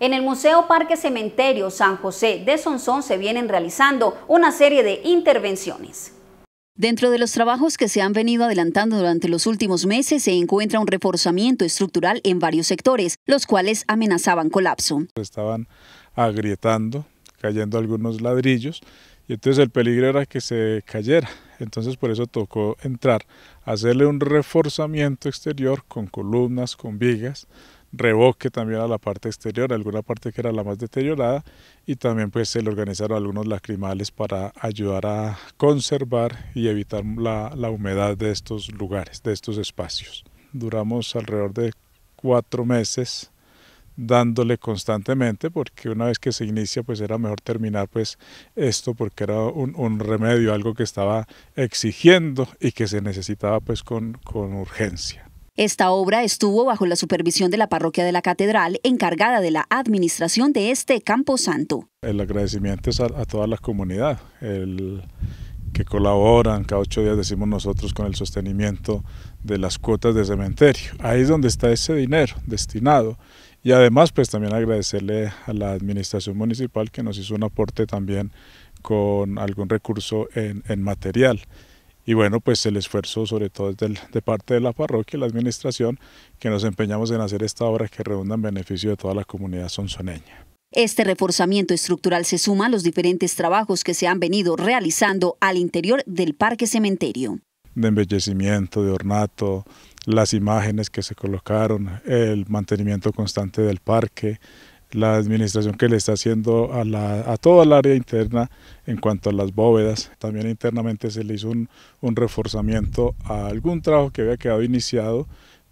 En el Museo Parque Cementerio San José de Sonsón se vienen realizando una serie de intervenciones. Dentro de los trabajos que se han venido adelantando durante los últimos meses se encuentra un reforzamiento estructural en varios sectores, los cuales amenazaban colapso. Estaban agrietando, cayendo algunos ladrillos y entonces el peligro era que se cayera. Entonces por eso tocó entrar, hacerle un reforzamiento exterior con columnas, con vigas, revoque también a la parte exterior, alguna parte que era la más deteriorada y también pues se le organizaron algunos lacrimales para ayudar a conservar y evitar la, humedad de estos lugares, de estos espacios. Duramos alrededor de cuatro meses dándole constantemente porque una vez que se inicia pues era mejor terminar pues esto porque era un, un remedio, algo que estaba exigiendo y que se necesitaba pues con urgencia. Esta obra estuvo bajo la supervisión de la parroquia de la catedral, encargada de la administración de este campo santo. El agradecimiento es a, toda la comunidad, que colaboran, cada ocho días decimos nosotros, con el sostenimiento de las cuotas de cementerio. Ahí es donde está ese dinero destinado. Y además, pues también agradecerle a la administración municipal que nos hizo un aporte también con algún recurso en material. Y bueno, pues el esfuerzo sobre todo de parte de la parroquia y la administración que nos empeñamos en hacer esta obra que redunda en beneficio de toda la comunidad sonsoneña. Este reforzamiento estructural se suma a los diferentes trabajos que se han venido realizando al interior del parque cementerio. De embellecimiento, de ornato, las imágenes que se colocaron, el mantenimiento constante del parque, la administración que le está haciendo a, toda el área interna en cuanto a las bóvedas. También internamente se le hizo un, reforzamiento a algún trabajo que había quedado iniciado,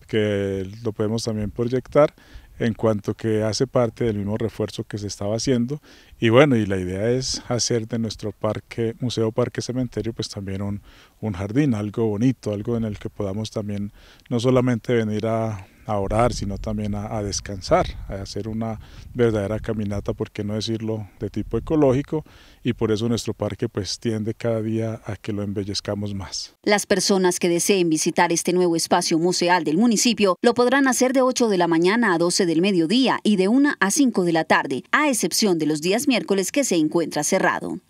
que lo podemos también proyectar en cuanto que hace parte del mismo refuerzo que se estaba haciendo y bueno y la idea es hacer de nuestro parque museo parque cementerio pues también un, un jardín algo bonito algo en el que podamos también no solamente venir a a orar, sino también a, descansar, a hacer una verdadera caminata, por qué no decirlo, de tipo ecológico, y por eso nuestro parque pues tiende cada día a que lo embellezcamos más. Las personas que deseen visitar este nuevo espacio museal del municipio lo podrán hacer de 8 de la mañana a 12 del mediodía y de 1 a 5 de la tarde, a excepción de los días miércoles que se encuentra cerrado.